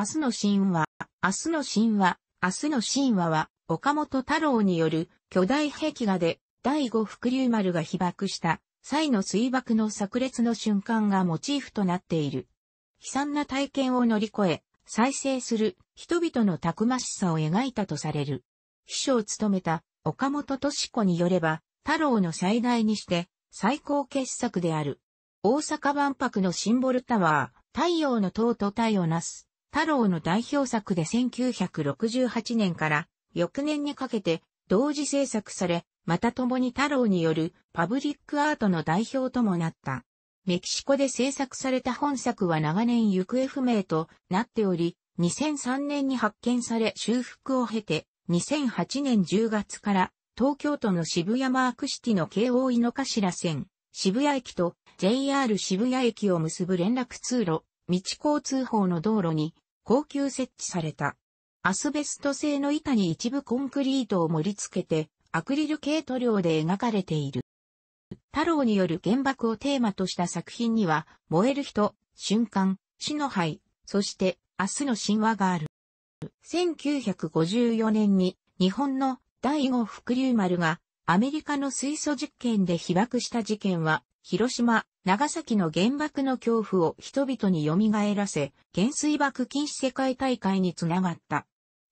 明日の神話、明日の神話、明日の神話は、岡本太郎による巨大壁画で、第五福竜丸が被爆した際の水爆の炸裂の瞬間がモチーフとなっている。悲惨な体験を乗り越え、再生する人々のたくましさを描いたとされる。秘書を務めた岡本敏子によれば、太郎の最大にして最高傑作である。大阪万博のシンボルタワー、太陽の塔と体をなす太郎の代表作で1968年から翌年にかけて同時制作され、また共に太郎によるパブリックアートの代表ともなった。メキシコで制作された本作は長年行方不明となっており、2003年に発見され修復を経て、2008年10月から東京都の渋谷マークシティの京王井の頭線、渋谷駅と JR 渋谷駅を結ぶ連絡通路、道交通法の道路に高級設置された。アスベスト製の板に一部コンクリートを盛り付けて、アクリル系塗料で描かれている。太郎による原爆をテーマとした作品には、燃える人、瞬間、死の灰、そして明日の神話がある。1954年に日本の第五福竜丸がアメリカの水素実験で被爆した事件は、広島、長崎の原爆の恐怖を人々に蘇らせ、原水爆禁止世界大会につながった。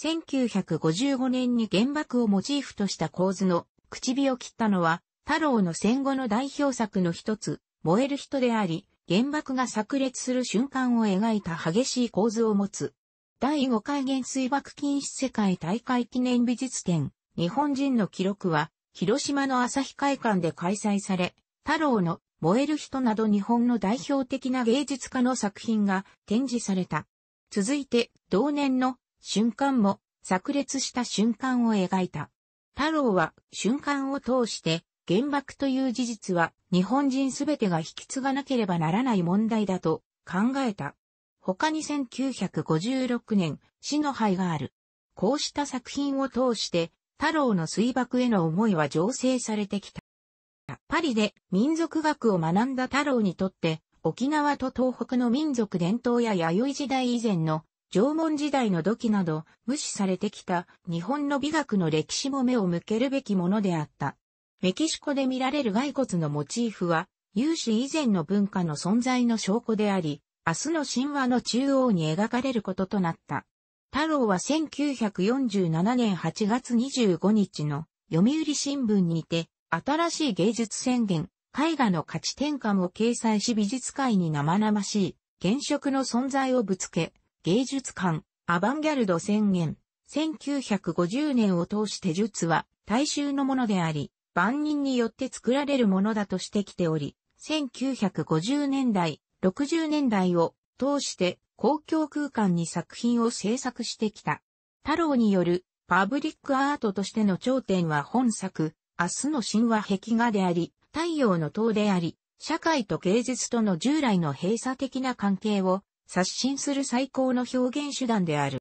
1955年に原爆をモチーフとした構図の口火を切ったのは、太郎の戦後の代表作の一つ、燃える人であり、原爆が炸裂する瞬間を描いた激しい構図を持つ。第5回原水爆禁止世界大会記念美術展、日本人の記録は、広島の朝日会館で開催され、太郎の燃える人など日本の代表的な芸術家の作品が展示された。続いて、同年の瞬間も炸裂した瞬間を描いた。太郎は瞬間を通して原爆という事実は日本人すべてが引き継がなければならない問題だと考えた。他に1956年、死の灰がある。こうした作品を通して、太郎の水爆への思いは醸成されてきた。パリで民族学を学んだ太郎にとって、沖縄と東北の民族伝統や弥生時代以前の縄文時代の土器など無視されてきた日本の美学の歴史も目を向けるべきものであった。メキシコで見られる骸骨のモチーフは、有史以前の文化の存在の証拠であり、明日の神話の中央に描かれることとなった。太郎は1947年8月25日の読売新聞にて、新しい芸術宣言、絵画の価値転換を掲載し美術界に生々しい現職の存在をぶつけ、芸術館、アバンギャルド宣言、1950年を通して術は大衆のものであり、万人によって作られるものだとしてきており、1950年代、60年代を通して公共空間に作品を制作してきた。太郎によるパブリックアートとしての頂点は本作、明日の神話壁画であり、太陽の塔であり、社会と芸術との従来の閉鎖的な関係を刷新する最高の表現手段である。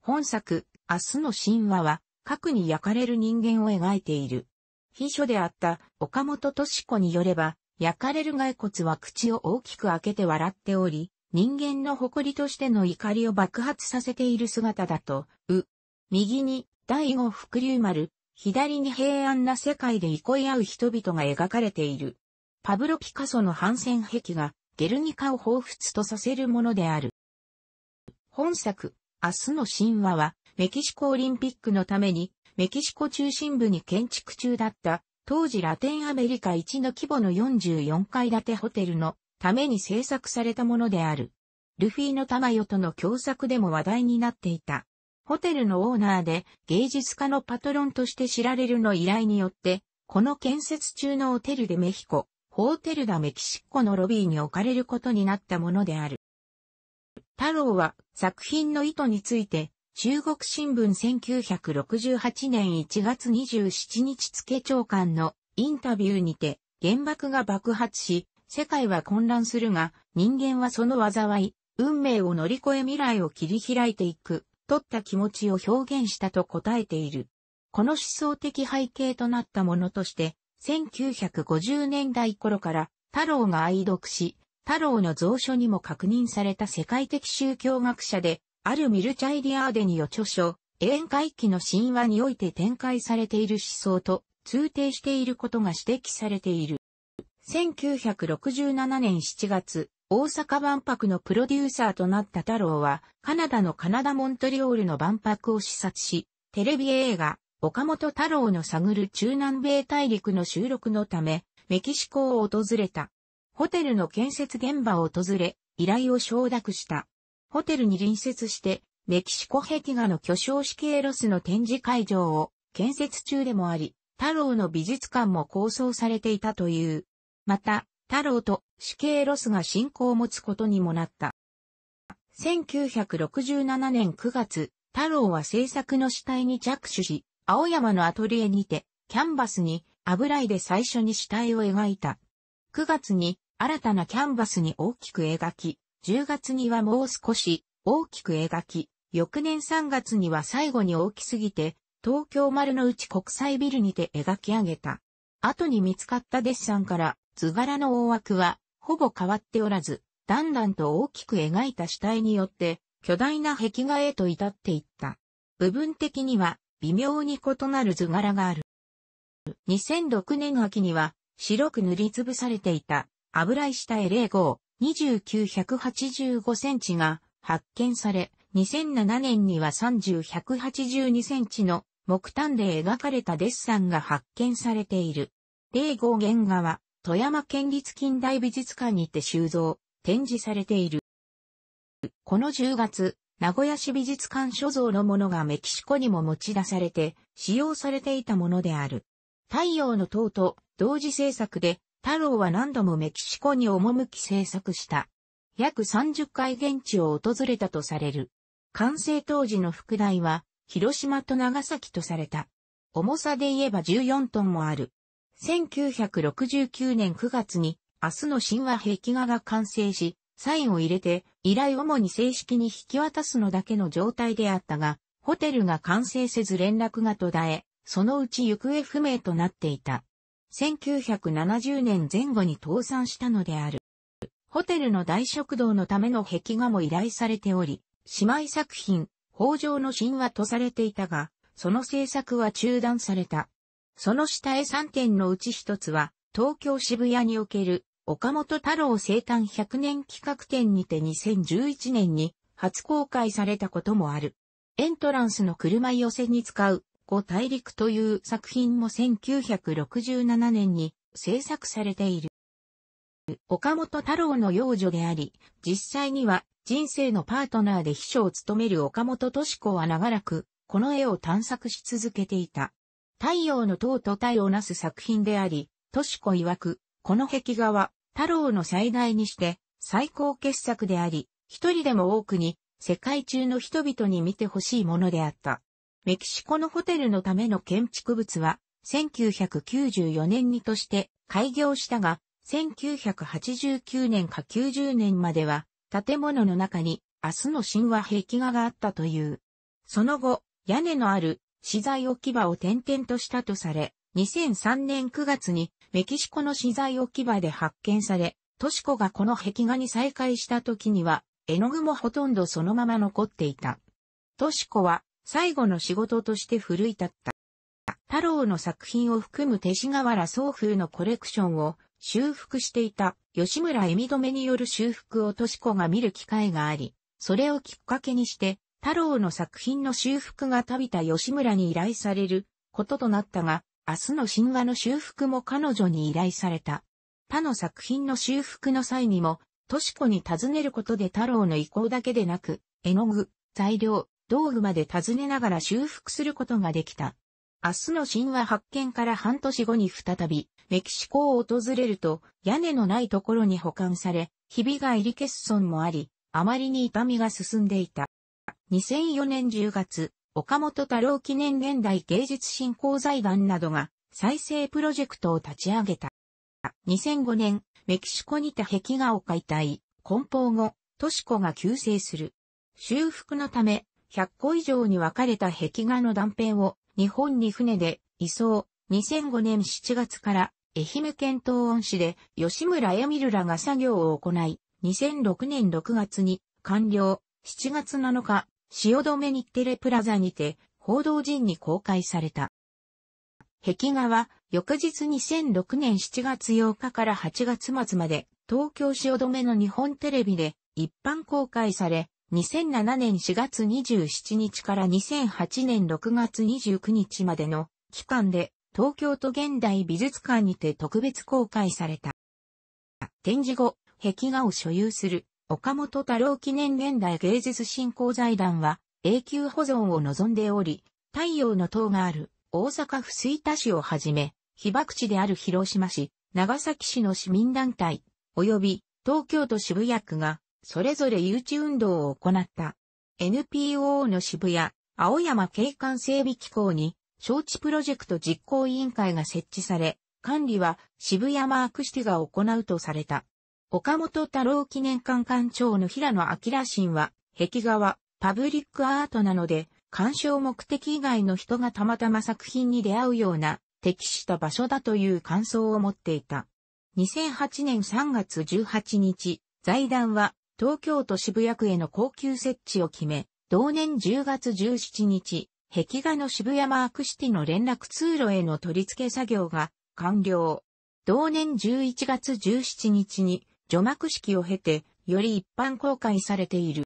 本作、明日の神話は、核に焼かれる人間を描いている。秘書であった岡本敏子によれば、焼かれる骸骨は口を大きく開けて笑っており、人間の誇りとしての怒りを爆発させている姿だと、う。右に、第五伏竜丸、左に平安な世界で憩い合う人々が描かれている。パブロ・ピカソの反戦壁が、ゲルニカを彷彿とさせるものである。本作、明日の神話は、メキシコオリンピックのために、メキシコ中心部に建築中だった、当時ラテンアメリカ一の規模の44階建てホテルのために制作されたものである。ルフィの玉よとの共作でも話題になっていた。ホテルのオーナーで芸術家のパトロンとして知られるの依頼によって、この建設中のホテルでメヒコ、ホーテルダメキシコのロビーに置かれることになったものである。太郎は作品の意図について、中国新聞1968年1月27日付長官のインタビューにて原爆が爆発し、世界は混乱するが、人間はその災い、運命を乗り越え未来を切り開いていく取った気持ちを表現したと答えている。この思想的背景となったものとして、1950年代頃から太郎が愛読し、太郎の蔵書にも確認された世界的宗教学者で、あるミルチャイリアーデニオ著書、宴会期の神話において展開されている思想と通底していることが指摘されている。1967年7月、大阪万博のプロデューサーとなった太郎は、カナダのカナダ・モントリオールの万博を視察し、テレビ映画、岡本太郎の探る中南米大陸の収録のため、メキシコを訪れた。ホテルの建設現場を訪れ、依頼を承諾した。ホテルに隣接して、メキシコ壁画の巨匠式エロスの展示会場を建設中でもあり、太郎の美術館も構想されていたという。また、太郎と死刑ロスが進行を持つことにもなった。1967年9月、太郎は制作の死体に着手し、青山のアトリエにて、キャンバスに油絵で最初に死体を描いた。9月に新たなキャンバスに大きく描き、10月にはもう少し大きく描き、翌年3月には最後に大きすぎて、東京丸の内国際ビルにて描き上げた。後に見つかったデッサンから図柄の大枠はほぼ変わっておらず、だんだんと大きく描いた主体によって、巨大な壁画へと至っていった。部分的には、微妙に異なる図柄がある。2006年秋には、白く塗りつぶされていた、油石体05、2985センチが発見され、2007年には3182センチの木炭で描かれたデッサンが発見されている。05原画は富山県立近代美術館にて収蔵、展示されている。この10月、名古屋市美術館所蔵のものがメキシコにも持ち出されて、使用されていたものである。太陽の塔と同時制作で、太郎は何度もメキシコに赴き制作した。約30回現地を訪れたとされる。完成当時の副題は、広島と長崎とされた。重さで言えば14トンもある。1969年9月に、明日の神話壁画が完成し、サインを入れて、依頼主に正式に引き渡すのだけの状態であったが、ホテルが完成せず連絡が途絶え、そのうち行方不明となっていた。1970年前後に倒産したのである。ホテルの大食堂のための壁画も依頼されており、姉妹作品、北条の神話とされていたが、その制作は中断された。その下絵3点のうち1つは、東京渋谷における岡本太郎生誕100年企画展にて2011年に初公開されたこともある。エントランスの車寄せに使う五大陸という作品も1967年に制作されている。岡本太郎の幼女であり、実際には人生のパートナーで秘書を務める岡本敏子は長らくこの絵を探索し続けていた。太陽の塔と太をなす作品であり、としこ曰く、この壁画は、太郎の最大にして、最高傑作であり、一人でも多くに、世界中の人々に見てほしいものであった。メキシコのホテルのための建築物は、1994年にとして開業したが、1989年か90年までは、建物の中に明日の神話壁画があったという。その後、屋根のある資材置き場を転々としたとされ、2003年9月にメキシコの資材置き場で発見され、トシコがこの壁画に再会した時には、絵の具もほとんどそのまま残っていた。トシコは最後の仕事として奮い立った。太郎の作品を含む勅使河原総風のコレクションを修復していた吉村恵美止めによる修復をトシコが見る機会があり、それをきっかけにして太郎の作品の修復が旅た吉村に依頼されることとなったが、明日の神話の修復も彼女に依頼された。他の作品の修復の際にも、とし子に尋ねることで太郎の意向だけでなく、絵の具、材料、道具まで尋ねながら修復することができた。明日の神話発見から半年後に再び、メキシコを訪れると、屋根のないところに保管され、ひびが入り欠損もあり、あまりに痛みが進んでいた。2004年10月、岡本太郎記念現代芸術振興財団などが再生プロジェクトを立ち上げた。2005年、メキシコにて壁画を解体、梱包後、都市湖が急成する。修復のため、100個以上に分かれた壁画の断片を日本に船で移送。2005年7月から愛媛県東温市で吉村エミルらが作業を行い、2006年6月に完了。7月7日、汐留日テレプラザにて、報道陣に公開された。壁画は、翌日2006年7月8日から8月末まで、東京汐留の日本テレビで一般公開され、2007年4月27日から2008年6月29日までの期間で東京都現代美術館にて特別公開された。展示後、壁画を所有する岡本太郎記念現代芸術振興財団は永久保存を望んでおり、太陽の塔がある大阪府吹田市をはじめ、被爆地である広島市、長崎市の市民団体、及び東京都渋谷区が、それぞれ誘致運動を行った。NPO の渋谷、青山景観整備機構に、招致プロジェクト実行委員会が設置され、管理は渋谷マークシティが行うとされた。岡本太郎記念館館長の平野明信は、壁画はパブリックアートなので、鑑賞目的以外の人がたまたま作品に出会うような適した場所だという感想を持っていた。2008年3月18日、財団は東京都渋谷区への高級設置を決め、同年10月17日、壁画の渋谷マークシティの連絡通路への取り付け作業が完了。同年11月17日に除幕式を経て、より一般公開されている。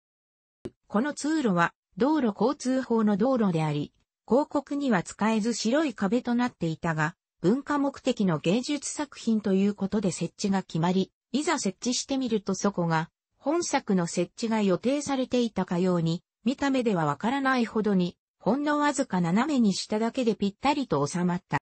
この通路は、道路交通法の道路であり、広告には使えず白い壁となっていたが、文化目的の芸術作品ということで設置が決まり、いざ設置してみるとそこが、本作の設置が予定されていたかように、見た目ではわからないほどに、ほんのわずか斜めにしただけでぴったりと収まった。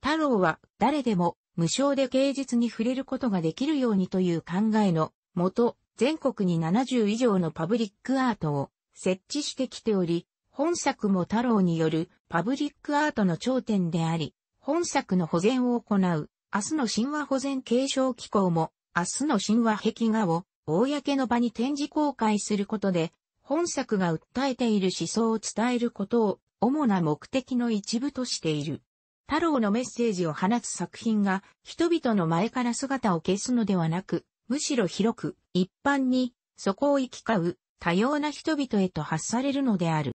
太郎は誰でも無償で芸術に触れることができるようにという考えのもと、全国に70以上のパブリックアートを設置してきており、本作も太郎によるパブリックアートの頂点であり、本作の保全を行う、明日の神話保全継承機構も、明日の神話壁画を、公の場に展示公開することで、本作が訴えている思想を伝えることを、主な目的の一部としている。太郎のメッセージを放つ作品が人々の前から姿を消すのではなく、むしろ広く、一般に、そこを行き交う、多様な人々へと発されるのである。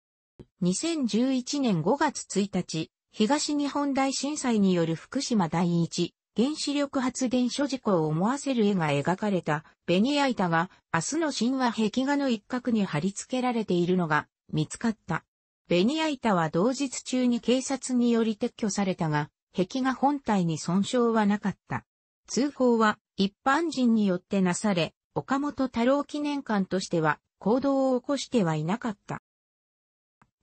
2011年5月1日、東日本大震災による福島第一原子力発電所事故を思わせる絵が描かれたベニヤ板が明日の神話壁画の一角に貼り付けられているのが見つかった。ベニヤ板は同日中に警察により撤去されたが、壁画本体に損傷はなかった。通報は一般人によってなされ、岡本太郎記念館としては行動を起こしてはいなかった。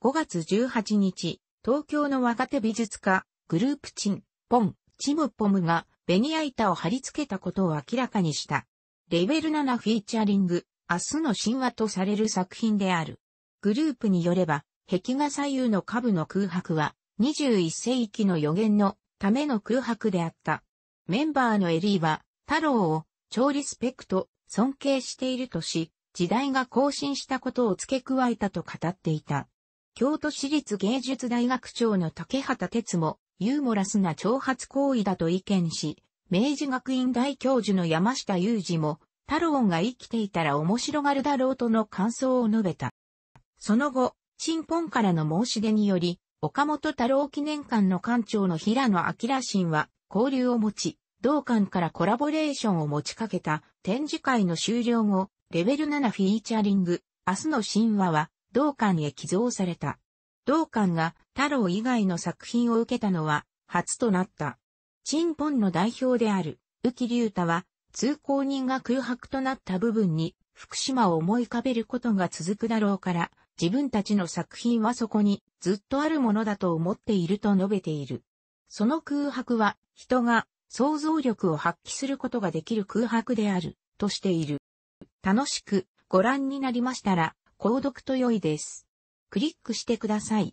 5月18日、東京の若手美術家、グループチン、ポン、チムポムがベニヤ板を貼り付けたことを明らかにした。レベル7フィーチャリング、明日の神話とされる作品である。グループによれば、壁画左右の下部の空白は、21世紀の予言のための空白であった。メンバーのエリーは、太郎を超リスペクト、尊敬しているとし、時代が更新したことを付け加えたと語っていた。京都市立芸術大学長の竹畑哲も、ユーモラスな挑発行為だと意見し、明治学院大教授の山下雄二も、太郎が生きていたら面白がるだろうとの感想を述べた。その後、新本からの申し出により、岡本太郎記念館の館長の平野明新は交流を持ち、同館からコラボレーションを持ちかけた展示会の終了後、レベル7フィーチャリング、明日の神話は同館へ寄贈された。同館が太郎以外の作品を受けたのは初となった。チンポンの代表である、浮木隆太は、通行人が空白となった部分に、福島を思い浮かべることが続くだろうから、自分たちの作品はそこにずっとあるものだと思っていると述べている。その空白は人が想像力を発揮することができる空白であるとしている。楽しくご覧になりましたら購読と良いです。クリックしてください。